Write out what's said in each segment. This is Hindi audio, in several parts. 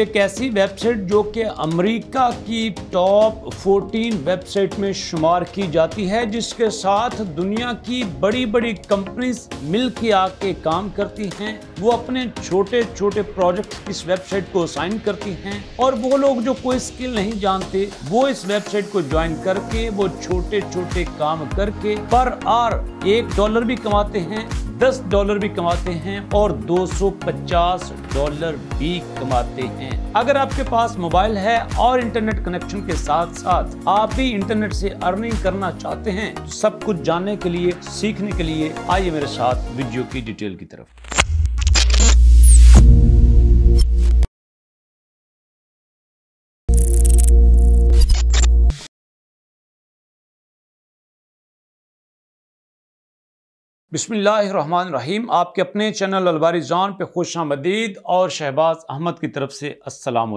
एक ऐसी वेबसाइट जो कि अमेरिका की टॉप 14 वेबसाइट में शुमार की जाती है जिसके साथ दुनिया की बड़ी बड़ी कंपनीज मिल के आके काम करती हैं वो अपने छोटे छोटे प्रोजेक्ट इस वेबसाइट को साइन करती हैं और वो लोग जो कोई स्किल नहीं जानते वो इस वेबसाइट को ज्वाइन करके वो छोटे छोटे काम करके पर आर एक डॉलर भी कमाते हैं दस डॉलर भी कमाते हैं और दो डॉलर भी कमाते हैं हैं अगर आपके पास मोबाइल है और इंटरनेट कनेक्शन के साथ साथ आप भी इंटरनेट से अर्निंग करना चाहते हैं तो सब कुछ जानने के लिए सीखने के लिए आइए मेरे साथ वीडियो की डिटेल की तरफ बिसमीम आपके अपने चैनल अलवारी जान पे खुश आमदीद और शहबाज अहमद की तरफ से अस्सलाम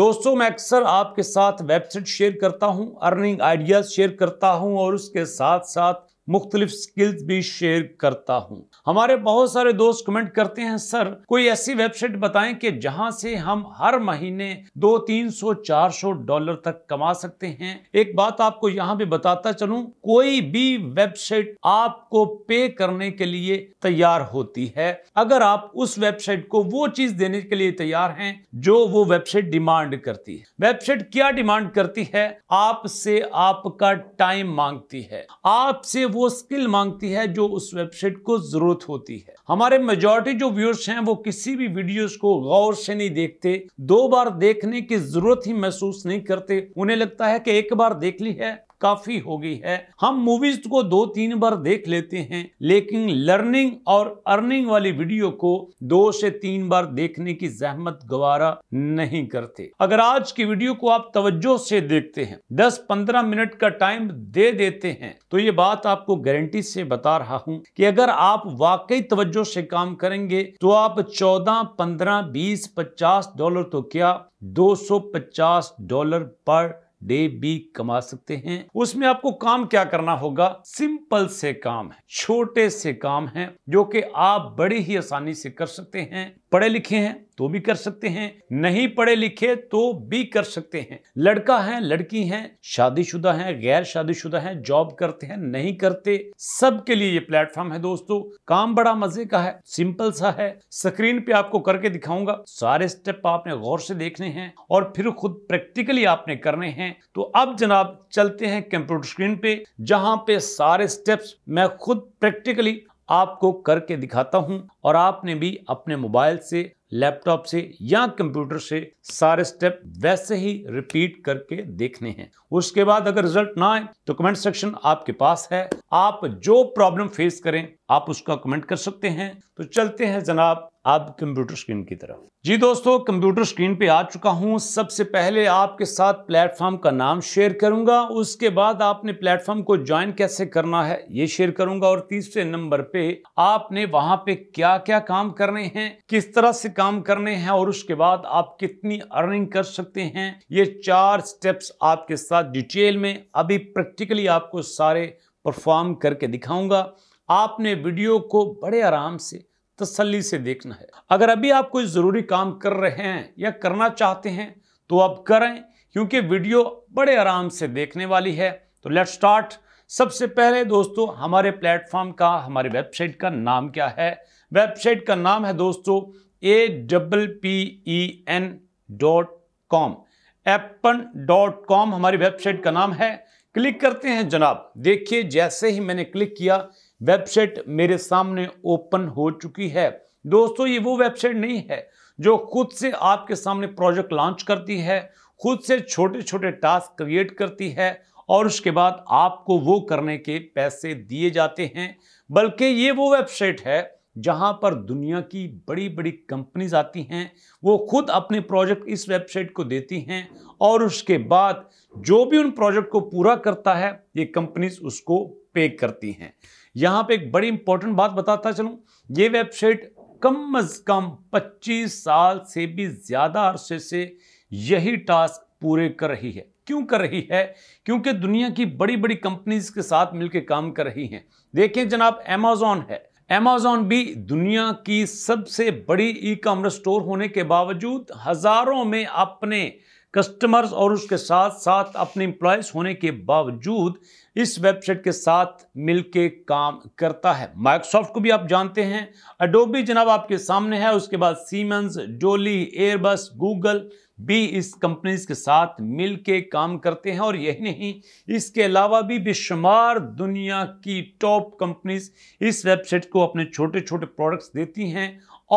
दोस्तों मैं अक्सर आपके साथ वेबसाइट शेयर करता हूँ अर्निंग आइडियाज़ शेयर करता हूँ और उसके साथ साथ मुख्तलिफ स्किल्स भी शेयर करता हूँ हमारे बहुत सारे दोस्त कमेंट करते हैं सर कोई ऐसी वेबसाइट बताएं कि जहाँ से हम हर महीने दो तीन सौ चार सौ डॉलर तक कमा सकते हैं एक बात आपको यहाँ पे बताता चलूं कोई भी वेबसाइट आपको पे करने के लिए तैयार होती है अगर आप उस वेबसाइट को वो चीज देने के लिए तैयार हैं जो वो वेबसाइट डिमांड करती है वेबसाइट क्या डिमांड करती है आपसे आपका टाइम मांगती है आपसे वो वो स्किल मांगती है जो उस वेबसाइट को जरूरत होती है हमारे मेजोरिटी जो व्यूअर्स हैं वो किसी भी वीडियोस को गौर से नहीं देखते दो बार देखने की जरूरत ही महसूस नहीं करते उन्हें लगता है कि एक बार देख ली है काफी हो गई है हम मूवीज को दो तीन बार देख लेते हैं लेकिन लर्निंग और अर्निंग वाली वीडियो को दो से तीन बार देखने की जहमत गवारा नहीं करते अगर आज की वीडियो को आप तवज्जो से देखते हैं दस पंद्रह मिनट का टाइम दे देते हैं तो ये बात आपको गारंटी से बता रहा हूं कि अगर आप वाकई तवज्जो से काम करेंगे तो आप चौदह पंद्रह बीस पचास डॉलर तो क्या 250 डॉलर पर डे भी कमा सकते हैं उसमें आपको काम क्या करना होगा सिंपल से काम है छोटे से काम है जो कि आप बड़ी ही आसानी से कर सकते हैं पढ़े लिखे हैं तो भी कर सकते हैं नहीं पढ़े लिखे तो भी कर सकते हैं लड़का है लड़की है शादीशुदा है गैर शादीशुदा है जॉब करते हैं नहीं करते सबके लिए ये प्लेटफॉर्म है दोस्तों काम बड़ा मजे का है सिंपल सा है स्क्रीन पे आपको करके दिखाऊंगा सारे स्टेप आपने गौर से देखने हैं और फिर खुद प्रैक्टिकली आपने करने हैं तो अब जनाब चलते हैं कंप्यूटर स्क्रीन पे जहां पे सारे स्टेप्स मैं खुद प्रैक्टिकली आपको करके दिखाता हूं और आपने भी अपने मोबाइल से लैपटॉप से या कंप्यूटर से सारे स्टेप वैसे ही रिपीट करके देखने हैं उसके बाद अगर रिजल्ट ना आए तो कमेंट सेक्शन आपके पास है आप जो प्रॉब्लम फेस करें आप उसका कमेंट कर सकते हैं तो चलते हैं जनाब अब कंप्यूटर स्क्रीन की तरफ जी दोस्तों कंप्यूटर स्क्रीन पे आ चुका हूँ सबसे पहले आपके साथ प्लेटफॉर्म का नाम शेयर करूंगा उसके बाद आपने प्लेटफॉर्म को ज्वाइन कैसे करना है ये शेयर करूंगा और तीसरे नंबर पे आपने वहां पे क्या क्या काम करने हैं किस तरह से काम करने हैं और उसके बाद आप कितनी अर्निंग कर सकते हैं ये चार स्टेप्स आपके साथ डिटेल में अभी प्रैक्टिकली आपको सारे परफॉर्म करके दिखाऊंगा आपने वीडियो को बड़े आराम से तसल्ली से देखना है अगर अभी आप कोई ज़रूरी काम कर रहे हैं या करना चाहते हैं तो आप करें क्योंकि वीडियो बड़े आराम से देखने वाली है तो लेट स्टार्ट सबसे पहले दोस्तों हमारे प्लेटफॉर्म का हमारे वेबसाइट का नाम क्या है वेबसाइट का नाम है दोस्तों A double P E N dot com Appen dot com हमारी वेबसाइट का नाम है क्लिक करते हैं जनाब देखिए जैसे ही मैंने क्लिक किया वेबसाइट मेरे सामने ओपन हो चुकी है दोस्तों ये वो वेबसाइट नहीं है जो खुद से आपके सामने प्रोजेक्ट लॉन्च करती है खुद से छोटे छोटे टास्क क्रिएट करती है और उसके बाद आपको वो करने के पैसे दिए जाते हैं बल्कि ये वो वेबसाइट है जहां पर दुनिया की बड़ी बड़ी कंपनीज आती हैं वो खुद अपने प्रोजेक्ट इस वेबसाइट को देती हैं और उसके बाद जो भी उन प्रोजेक्ट को पूरा करता है ये कंपनीज उसको पे करती हैं यहां पे एक बड़ी इंपॉर्टेंट बात बताता चलू ये वेबसाइट कम अज कम 25 साल से भी ज़्यादा अरसे से यही टास्क पूरे कर रही है क्यों कर रही है क्योंकि दुनिया की बड़ी बड़ी कंपनीज के साथ मिलकर काम कर रही हैं देखें जनाब एमेजॉन है एमेजॉन भी दुनिया की सबसे बड़ी ई कॉमर्स स्टोर होने के बावजूद हज़ारों में अपने कस्टमर्स और उसके साथ साथ अपने एम्प्लॉयज़ होने के बावजूद इस वेबसाइट के साथ मिलके काम करता है माइक्रोसॉफ्ट को भी आप जानते हैं अडोबी जनाब आपके सामने है उसके बाद सीमेंस डोली एयरबस गूगल भी इस कंपनीज के साथ मिल के काम करते हैं और यही नहीं इसके अलावा भी बेशुमार दुनिया की टॉप कंपनीज इस वेबसाइट को अपने छोटे छोटे प्रोडक्ट्स देती हैं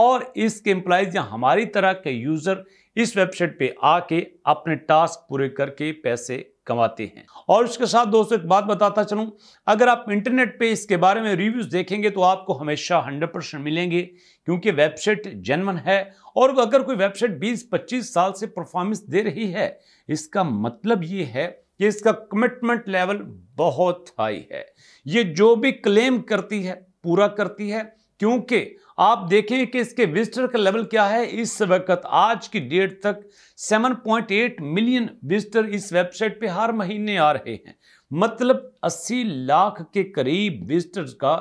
और इसके एम्प्लॉयज़ या हमारी तरह के यूज़र इस वेबसाइट पे आके अपने टास्क पूरे करके पैसे कमाते हैं और उसके साथ दोस्तों एक बात बताता चलूं अगर आप इंटरनेट पे इसके बारे में रिव्यूज़ देखेंगे तो आपको हमेशा 100 परसेंट मिलेंगे क्योंकि वेबसाइट जेनवन है और अगर कोई वेबसाइट 20-25 साल से परफॉर्मेंस दे रही है इसका मतलब ये है कि इसका कमिटमेंट लेवल बहुत हाई है ये जो भी क्लेम करती है पूरा करती है क्योंकि आप देखें कि इसके विजिटर का लेवल क्या है इस वक्त आज की डेट तक 7.8 मिलियन विजिटर इस वेबसाइट पे हर महीने आ रहे हैं मतलब 80 लाख के करीब विजिटर्स का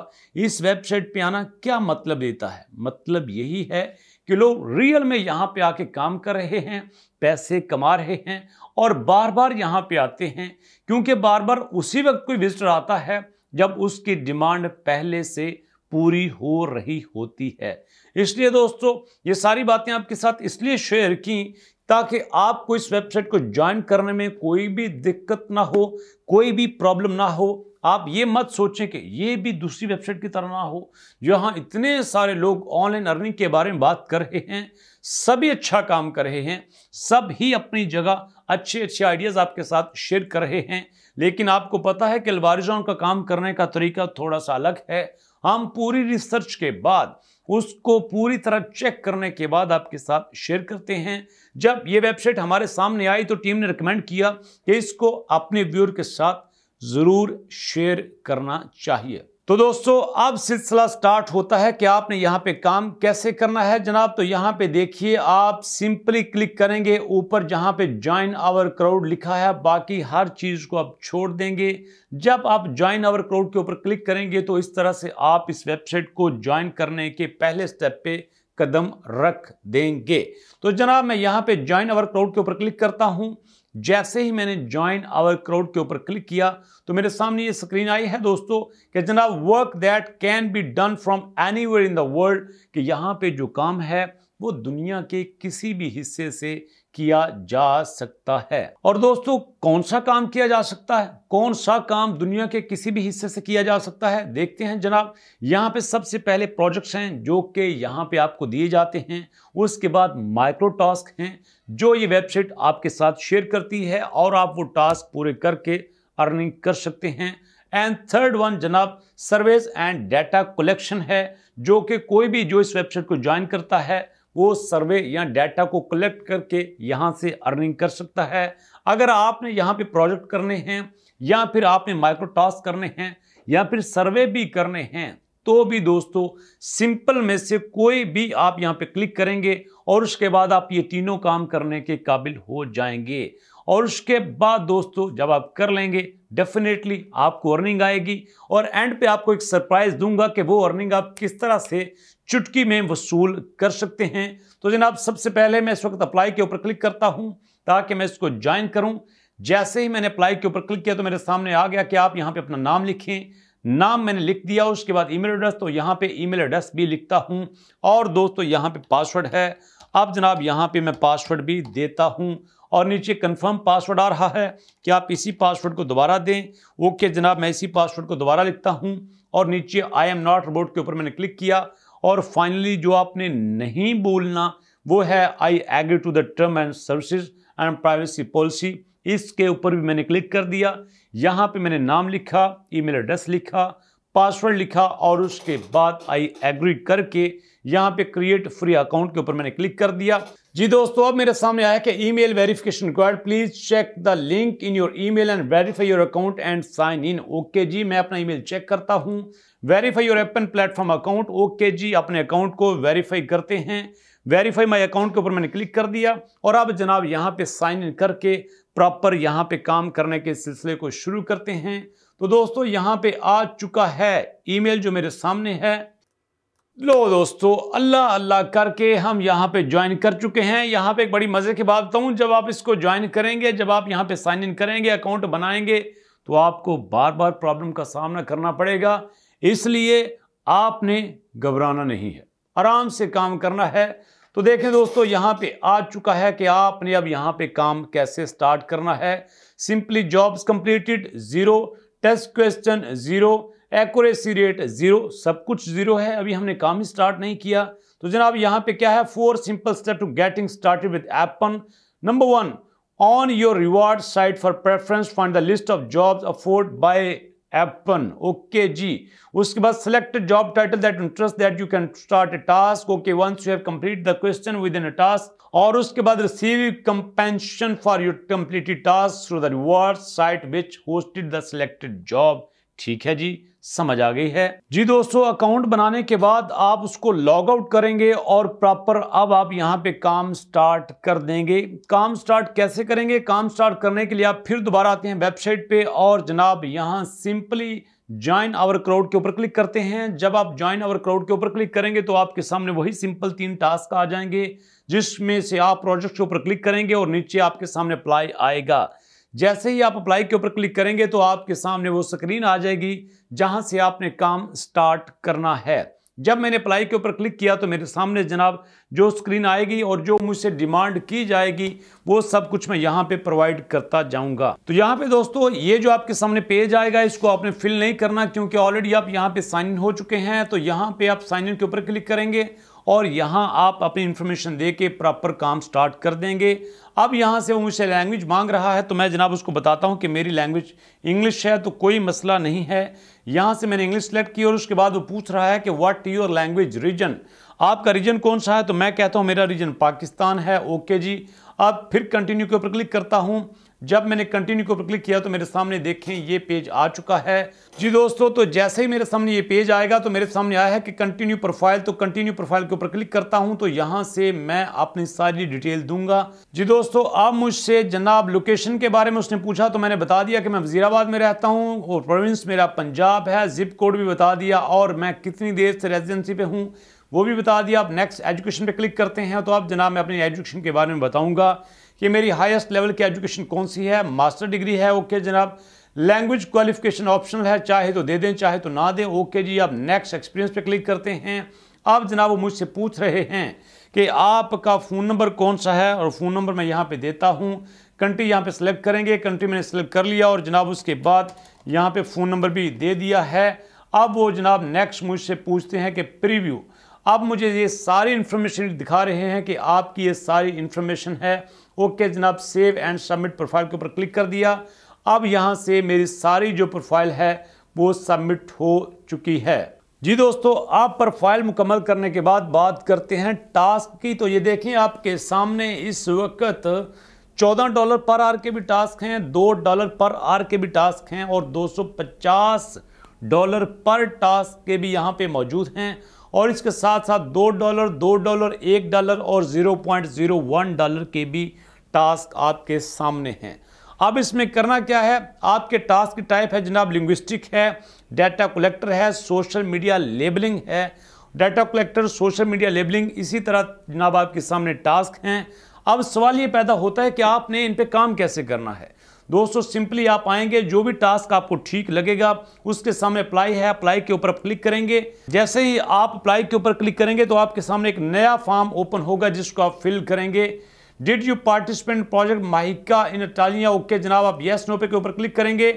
इस वेबसाइट पे आना क्या मतलब देता है मतलब यही है कि लोग रियल में यहाँ पे आके काम कर रहे हैं पैसे कमा रहे हैं और बार बार यहाँ पे आते हैं क्योंकि बार बार उसी वक्त कोई विजिटर आता है जब उसकी डिमांड पहले से पूरी हो रही होती है इसलिए दोस्तों ये सारी बातें आपके साथ इसलिए शेयर की ताकि आपको इस वेबसाइट को ज्वाइन करने में कोई भी दिक्कत ना हो कोई भी प्रॉब्लम ना हो आप ये मत सोचें कि ये भी दूसरी वेबसाइट की तरह ना हो जहाँ इतने सारे लोग ऑनलाइन अर्निंग के बारे में बात कर रहे हैं सभी अच्छा काम कर रहे हैं सब ही अपनी जगह अच्छे अच्छे आइडियाज़ आपके साथ शेयर कर रहे हैं लेकिन आपको पता है कि अलवारिजोन का काम करने का तरीका थोड़ा सा अलग है हम पूरी रिसर्च के बाद उसको पूरी तरह चेक करने के बाद आपके साथ शेयर करते हैं जब ये वेबसाइट हमारे सामने आई तो टीम ने रिकमेंड किया कि इसको अपने व्यूअर के साथ ज़रूर शेयर करना चाहिए तो दोस्तों अब सिलसिला स्टार्ट होता है कि आपने यहाँ पे काम कैसे करना है जनाब तो यहाँ पे देखिए आप सिंपली क्लिक करेंगे ऊपर जहाँ पे ज्वाइन आवर क्राउड लिखा है बाकी हर चीज़ को आप छोड़ देंगे जब आप ज्वाइन आवर क्राउड के ऊपर क्लिक करेंगे तो इस तरह से आप इस वेबसाइट को ज्वाइन करने के पहले स्टेप पे कदम रख देंगे तो जनाब मैं यहाँ पे ज्वाइन अवर क्राउड के ऊपर क्लिक करता हूँ जैसे ही मैंने ज्वाइन अवर क्राउड के ऊपर क्लिक किया तो मेरे सामने ये स्क्रीन आई है दोस्तों कि जनाब work that can be done from anywhere in the world कि यहाँ पे जो काम है वो दुनिया के किसी भी हिस्से से किया जा सकता है और दोस्तों कौन सा काम किया जा सकता है कौन सा काम दुनिया के किसी भी हिस्से से किया जा सकता है देखते हैं जनाब यहाँ पे सबसे पहले प्रोजेक्ट्स हैं जो कि यहाँ पे आपको दिए जाते हैं उसके बाद माइक्रो टास्क हैं जो ये वेबसाइट आपके साथ शेयर करती है और आप वो टास्क पूरे करके अर्निंग कर सकते हैं एंड थर्ड वन जनाब सर्विस एंड डाटा कलेक्शन है जो कि कोई भी जो इस वेबसाइट को ज्वाइन करता है वो सर्वे या डाटा को कलेक्ट करके यहाँ से अर्निंग कर सकता है अगर आपने यहाँ पे प्रोजेक्ट करने हैं या फिर आपने माइक्रो टास्क करने हैं या फिर सर्वे भी करने हैं तो भी दोस्तों सिंपल में से कोई भी आप यहाँ पे क्लिक करेंगे और उसके बाद आप ये तीनों काम करने के काबिल हो जाएंगे और उसके बाद दोस्तों जब आप कर लेंगे डेफिनेटली आपको अर्निंग आएगी और एंड पे आपको एक सरप्राइज़ दूंगा कि वो अर्निंग आप किस तरह से चुटकी में वसूल कर सकते हैं तो जनाब सबसे पहले मैं इस वक्त अप्लाई के ऊपर क्लिक करता हूं ताकि मैं इसको ज्वाइन करूं जैसे ही मैंने अप्लाई के ऊपर क्लिक किया तो मेरे सामने आ गया कि आप यहाँ पे अपना नाम लिखें नाम मैंने लिख दिया उसके बाद ईमेल एड्रेस तो यहाँ पे ईमेल एड्रेस भी लिखता हूँ और दोस्तों यहाँ पे पासवर्ड है अब जनाब यहाँ पे मैं पासवर्ड भी देता हूँ और नीचे कंफर्म पासवर्ड आ रहा है कि आप इसी पासवर्ड को दोबारा दें ओके जनाब मैं इसी पासवर्ड को दोबारा लिखता हूं और नीचे आई एम नॉट रोबोट के ऊपर मैंने क्लिक किया और फाइनली जो आपने नहीं बोलना वो है I agree to the term and services and privacy policy इसके ऊपर भी मैंने क्लिक कर दिया यहाँ पे मैंने नाम लिखा ईमेल एड्रेस लिखा पासवर्ड लिखा और उसके बाद आई एग्री करके यहाँ पे क्रिएट फ्री अकाउंट के ऊपर मैंने क्लिक कर दिया जी दोस्तों अब मेरे सामने आया कि email verification required please check the link in your email and verify your account and sign in okay जी मैं अपना ईमेल चेक करता हूँ verify your Appen platform account okay जी अपने अकाउंट को वेरीफाई करते हैं वेरीफाई माई अकाउंट के ऊपर मैंने क्लिक कर दिया और अब जनाब यहाँ पे साइन इन करके प्रॉपर यहाँ पे काम करने के सिलसिले को शुरू करते हैं तो दोस्तों यहाँ पे आ चुका है ईमेल जो मेरे सामने है लो दोस्तों अल्लाह अल्लाह करके हम यहाँ पे ज्वाइन कर चुके हैं यहाँ पे एक बड़ी मज़े की बात बताऊँ जब आप इसको ज्वाइन करेंगे जब आप यहाँ पे साइन इन करेंगे अकाउंट बनाएंगे तो आपको बार बार प्रॉब्लम का सामना करना पड़ेगा इसलिए आपने घबराना नहीं है आराम से काम करना है तो देखें दोस्तों यहाँ पे आ चुका है कि आपने अब यहाँ पे काम कैसे स्टार्ट करना है simply jobs completed zero test question zero accuracy rate zero सब कुछ ज़ीरो है अभी हमने काम ही स्टार्ट नहीं किया तो जनाब यहाँ पे क्या है four simple step to getting started with Appen number one on your reward site for preference find the list of jobs offered by Appen okay जी उसके बाद select job title that interest that you can start a task okay once you have complete the question within a task और उसके बाद receive compensation for your completed task through the reward site which hosted the selected job ठीक है जी समझ आ गई है जी दोस्तों अकाउंट बनाने के बाद आप उसको लॉग आउट करेंगे और प्रॉपर अब आप यहाँ पे काम स्टार्ट कर देंगे काम स्टार्ट कैसे करेंगे काम स्टार्ट करने के लिए आप फिर दोबारा आते हैं वेबसाइट पे और जनाब यहाँ सिंपली ज्वाइन आवर क्राउड के ऊपर क्लिक करते हैं जब आप ज्वाइन आवर क्राउड के ऊपर क्लिक करेंगे तो आपके सामने वही सिंपल तीन टास्क आ जाएंगे जिसमें से आप प्रोजेक्ट के ऊपर क्लिक करेंगे और नीचे आपके सामने अप्लाई आएगा जैसे ही आप अप्लाई के ऊपर क्लिक करेंगे तो आपके सामने वो स्क्रीन आ जाएगी जहां से आपने काम स्टार्ट करना है जब मैंने अप्लाई के ऊपर क्लिक किया तो मेरे सामने जनाब जो स्क्रीन आएगी और जो मुझसे डिमांड की जाएगी वो सब कुछ मैं यहाँ पे प्रोवाइड करता जाऊंगा तो यहाँ पे दोस्तों ये जो आपके सामने पेज आएगा इसको आपने फिल नहीं करना क्योंकि ऑलरेडी आप यहाँ पे साइन इन हो चुके हैं तो यहाँ पे आप साइन इन के ऊपर क्लिक करेंगे और यहाँ आप अपनी इन्फॉर्मेशन दे के प्रॉपर काम स्टार्ट कर देंगे अब यहाँ से वो मुझसे लैंग्वेज मांग रहा है तो मैं जनाब उसको बताता हूँ कि मेरी लैंग्वेज इंग्लिश है तो कोई मसला नहीं है यहाँ से मैंने इंग्लिश सेलेक्ट की और उसके बाद वो पूछ रहा है कि व्हाट योर लैंग्वेज रीजन आपका रीजन कौन सा है तो मैं कहता हूँ मेरा रीजन पाकिस्तान है ओके जी अब फिर कंटिन्यू के ऊपर क्लिक करता हूँ जब मैंने कंटिन्यू के ऊपर क्लिक किया तो मेरे सामने देखें ये पेज आ चुका है जी दोस्तों तो जैसे ही मेरे सामने ये पेज आएगा तो मेरे सामने आया है कि कंटिन्यू प्रोफाइल तो कंटिन्यू प्रोफाइल के ऊपर क्लिक करता हूं तो यहां से मैं अपनी सारी डिटेल दूंगा जी दोस्तों आप मुझसे जनाब लोकेशन के बारे में उसने पूछा तो मैंने बता दिया कि मैं वजीराबाद में रहता हूँ और प्रोविंस मेरा पंजाब है जिप कोड भी बता दिया और मैं कितनी देर से रेजिडेंसी पे हूँ वो भी बता दिया आप नेक्स्ट एजुकेशन पे क्लिक करते हैं तो आप जनाब मैं अपनी एजुकेशन के बारे में बताऊंगा कि मेरी हाईएस्ट लेवल की एजुकेशन कौन सी है मास्टर डिग्री है ओके जनाब लैंग्वेज क्वालिफिकेशन ऑप्शनल है चाहे तो दे दें चाहे तो ना दें ओके जी आप नेक्स्ट एक्सपीरियंस पे क्लिक करते हैं अब जनाब वो मुझसे पूछ रहे हैं कि आपका फ़ोन नंबर कौन सा है और फ़ोन नंबर मैं यहाँ पर देता हूँ कंट्री यहाँ पर सिलेक्ट करेंगे कंट्री मैंने सेलेक्ट कर लिया और जनाब उसके बाद यहाँ पर फ़ोन नंबर भी दे दिया है अब वो जनाब नेक्स्ट मुझसे पूछते हैं कि प्रीव्यू अब मुझे ये सारी इन्फॉर्मेशन दिखा रहे हैं कि आपकी ये सारी इन्फॉर्मेशन है ओके जनाब सेव एंड सबमिट प्रोफाइल के ऊपर क्लिक कर दिया अब यहाँ से मेरी सारी जो प्रोफाइल है वो सबमिट हो चुकी है जी दोस्तों आप प्रोफाइल मुकम्मल करने के बाद बात करते हैं टास्क की तो ये देखें आपके सामने इस वक्त चौदह डॉलर पर आर के भी टास्क हैं दो डॉलर पर आर के भी टास्क हैं और 250 डॉलर पर टास्क के भी यहाँ पे मौजूद हैं और इसके साथ साथ दो डॉलर दो डॉलर एक डॉलर और zero point zero one dollar के भी टास्क आपके सामने हैं अब इसमें करना क्या है आपके टास्क की टाइप है जनाब लिंग्विस्टिक है डाटा कलेक्टर है सोशल मीडिया लेबलिंग है data collector social media labelling इसी तरह जनाब आपके सामने टास्क हैं अब सवाल ये पैदा होता है कि आपने इन पर काम कैसे करना है दोस्तों सिंपली आप आएंगे जो भी टास्क आपको ठीक लगेगा उसके सामने अप्लाई है अप्लाई के ऊपर क्लिक करेंगे जैसे ही आप अप्लाई के ऊपर क्लिक करेंगे तो आपके सामने एक नया फॉर्म ओपन होगा जिसको आप फिल करेंगे डिड यू पार्टिसिपेंट प्रोजेक्ट माहिका इन टालिया ओके जनाब आप येस नोपे के ऊपर क्लिक करेंगे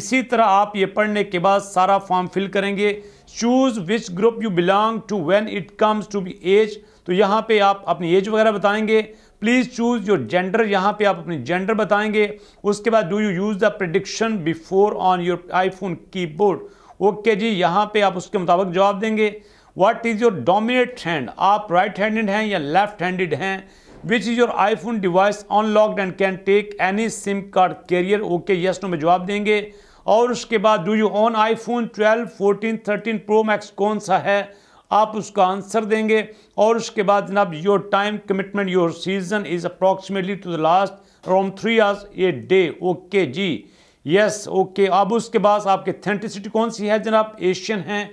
इसी तरह आप ये पढ़ने के बाद सारा फॉर्म फिल करेंगे choose which group you belong to when it comes to be age तो यहाँ पे आप अपनी एज वगैरह बताएंगे प्लीज़ चूज़ योर जेंडर यहाँ पे आप अपने जेंडर बताएंगे उसके बाद do you use the prediction before on your iPhone keyboard okay जी यहाँ पे आप उसके मुताबिक जवाब देंगे what is your dominate hand आप राइट हैंडेड हैं या लेफ्ट हैंडेड हैं which is your iPhone device unlocked and can take any SIM card carrier okay yes no में जवाब देंगे और उसके बाद do you on iPhone 12, 14, 13 pro max कौन सा है आप उसका आंसर देंगे और उसके बाद जनाब your time commitment your season is approximately to the last around three hours a day okay जी यस ओके अब उसके बाद आपकी थेंटिसिटी कौन सी है जनाब एशियन है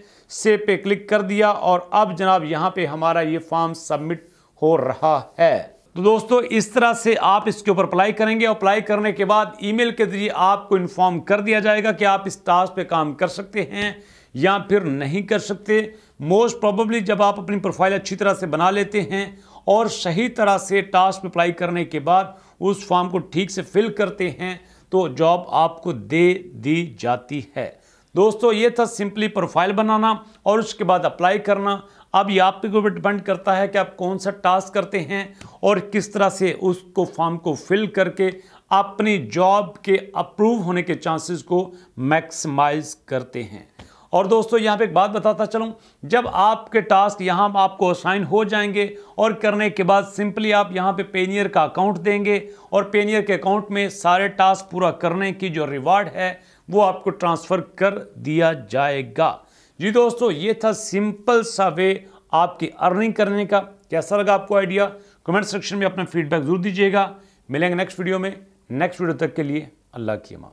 से पे क्लिक कर दिया और अब जनाब यहाँ पे हमारा ये फॉर्म सबमिट हो रहा है तो दोस्तों इस तरह से आप इसके ऊपर अप्लाई करेंगे अप्लाई करने के बाद ईमेल के जरिए आपको इन्फॉर्म कर दिया जाएगा कि आप इस टास्क पे काम कर सकते हैं या फिर नहीं कर सकते मोस्ट प्रॉबली जब आप अपनी प्रोफाइल अच्छी तरह से बना लेते हैं और सही तरह से टास्क अप्लाई करने के बाद उस फॉर्म को ठीक से फिल करते हैं तो जॉब आपको दे दी जाती है दोस्तों ये था सिंपली प्रोफाइल बनाना और उसके बाद अप्लाई करना अब ये आप पे ऊपर डिपेंड करता है कि आप कौन सा टास्क करते हैं और किस तरह से उसको फॉर्म को फिल करके अपनी जॉब के अप्रूव होने के चांसेस को मैक्सिमाइज करते हैं और दोस्तों यहाँ पे एक बात बताता चलूँ जब आपके टास्क यहाँ आपको असाइन हो जाएंगे और करने के बाद सिंपली आप यहाँ पे पेनियर का अकाउंट देंगे और पेनियर के अकाउंट में सारे टास्क पूरा करने की जो रिवार्ड है वो आपको ट्रांसफ़र कर दिया जाएगा जी दोस्तों ये था सिंपल सा वे आपकी अर्निंग करने का कैसा लगा आपको आइडिया कमेंट सेक्शन में अपना फीडबैक जरूर दीजिएगा मिलेंगे नेक्स्ट वीडियो में नेक्स्ट वीडियो तक के लिए अल्लाह की अमान